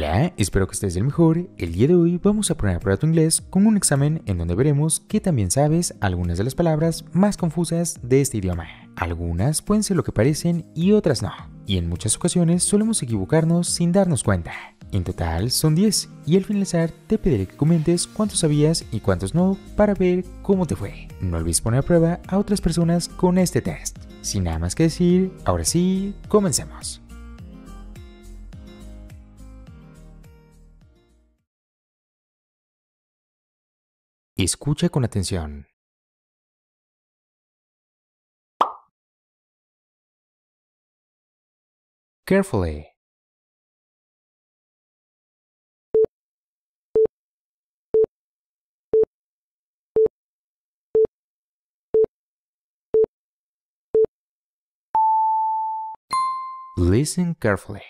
Hola, espero que estés del mejor. El día de hoy vamos a poner a prueba tu inglés con un examen en donde veremos que también sabes algunas de las palabras más confusas de este idioma. Algunas pueden ser lo que parecen y otras no. Y en muchas ocasiones solemos equivocarnos sin darnos cuenta. En total son 10 y al finalizar te pediré que comentes cuántos sabías y cuántos no para ver cómo te fue. No olvides poner a prueba a otras personas con este test. Sin nada más que decir, ahora sí, comencemos. Escucha con atención. Carefully. Listen carefully.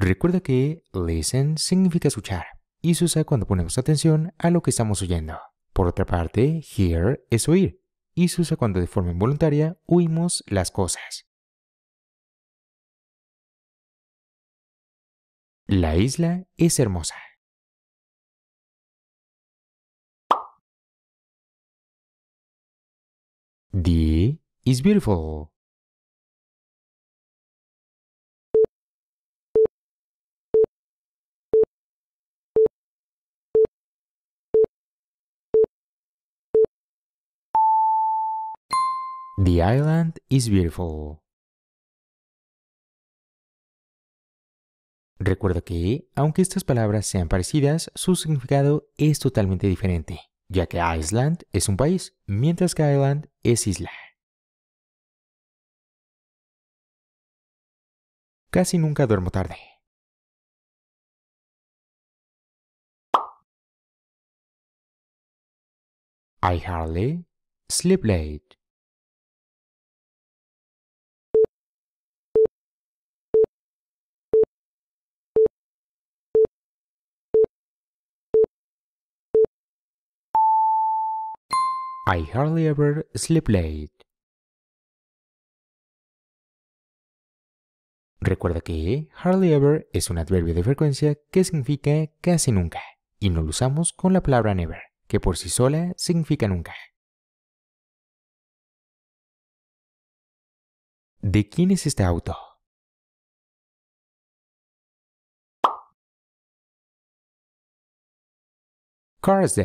Recuerda que listen significa escuchar y se usa cuando ponemos atención a lo que estamos oyendo. Por otra parte, hear es oír y se usa cuando de forma involuntaria oímos las cosas. La isla es hermosa. D is beautiful. The island is beautiful. Recuerda que, aunque estas palabras sean parecidas, su significado es totalmente diferente, ya que Island es un país, mientras que Island es isla. Casi nunca duermo tarde. I hardly sleep late. I hardly ever sleep late. Recuerda que hardly ever es un adverbio de frecuencia que significa casi nunca y no lo usamos con la palabra never, que por sí sola significa nunca. ¿De quién es este auto? Cars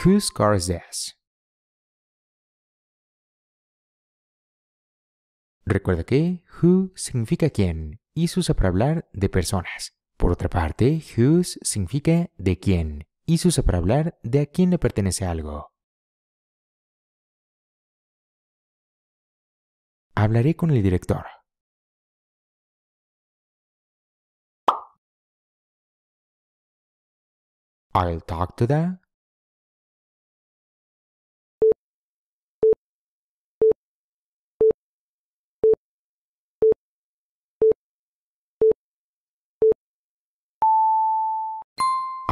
Whose car is this? Recuerda que who significa quién y se usa para hablar de personas. Por otra parte, whose significa de quién y se usa para hablar de a quién le pertenece algo. Hablaré con el director. I'll talk to the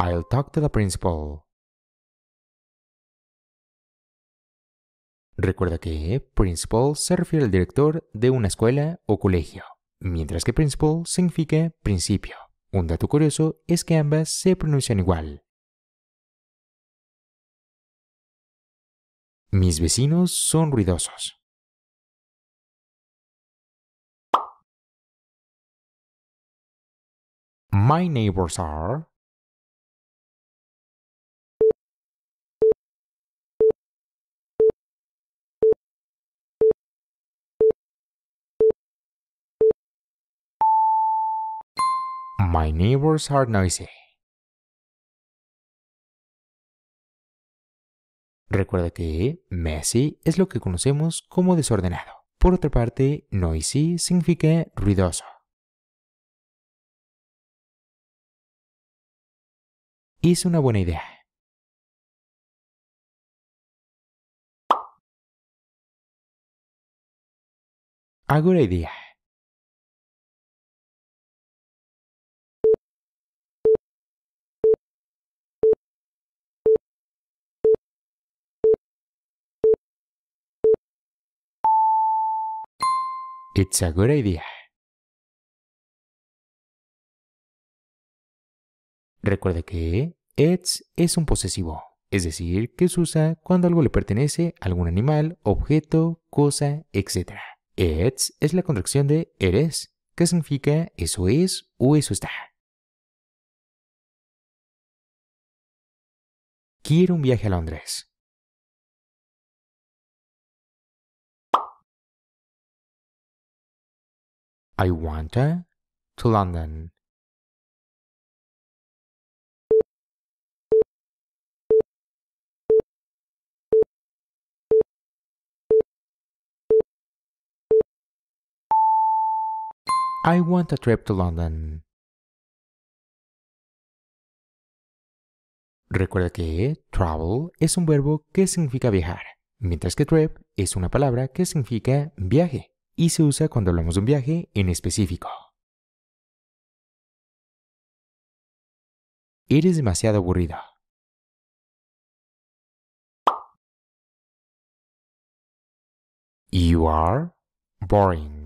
I'll talk to the principal. Recuerda que principal se refiere al director de una escuela o colegio, mientras que principal significa principio. Un dato curioso es que ambas se pronuncian igual. Mis vecinos son ruidosos. My neighbors are My neighbors are noisy. Recuerda que messy es lo que conocemos como desordenado. Por otra parte, noisy significa ruidoso. Es una buena idea. A good idea. It's a good idea. Recuerda que it's es un posesivo, es decir, que se usa cuando algo le pertenece a algún animal, objeto, cosa, etc. It's es la contracción de eres, que significa eso es o eso está. Quiero un viaje a Londres. I want to London. I want a trip to London. Recuerda que travel es un verbo que significa viajar, mientras que trip es una palabra que significa viaje y se usa cuando hablamos de un viaje en específico. Eres demasiado aburrido. You are boring.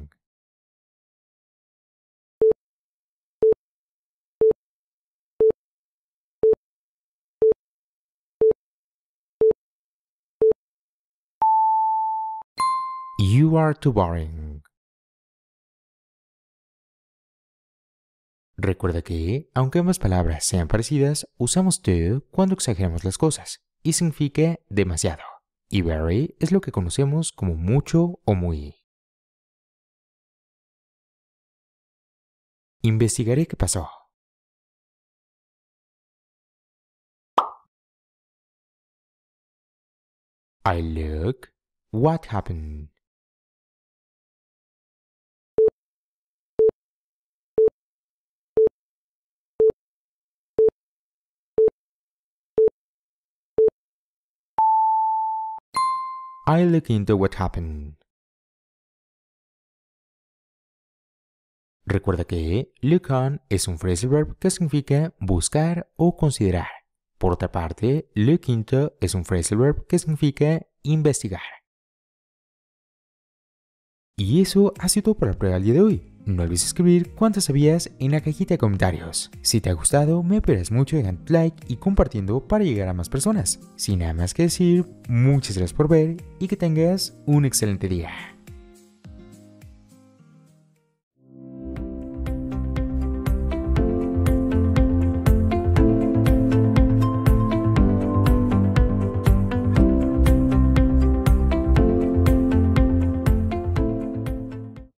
You are too boring. Recuerda que, aunque ambas palabras sean parecidas, usamos too cuando exageramos las cosas y significa demasiado. Y very es lo que conocemos como mucho o muy. Investigaré qué pasó. I look. What happened? I look into what happened. Recuerda que look on es un phrasal verb que significa buscar o considerar. Por otra parte, look into es un phrasal verb que significa investigar. Y eso ha sido por la prueba día de hoy. No olvides escribir cuántas sabías en la cajita de comentarios. Si te ha gustado, me pedirás mucho dejando like y compartiendo para llegar a más personas. Sin nada más que decir, muchas gracias por ver y que tengas un excelente día.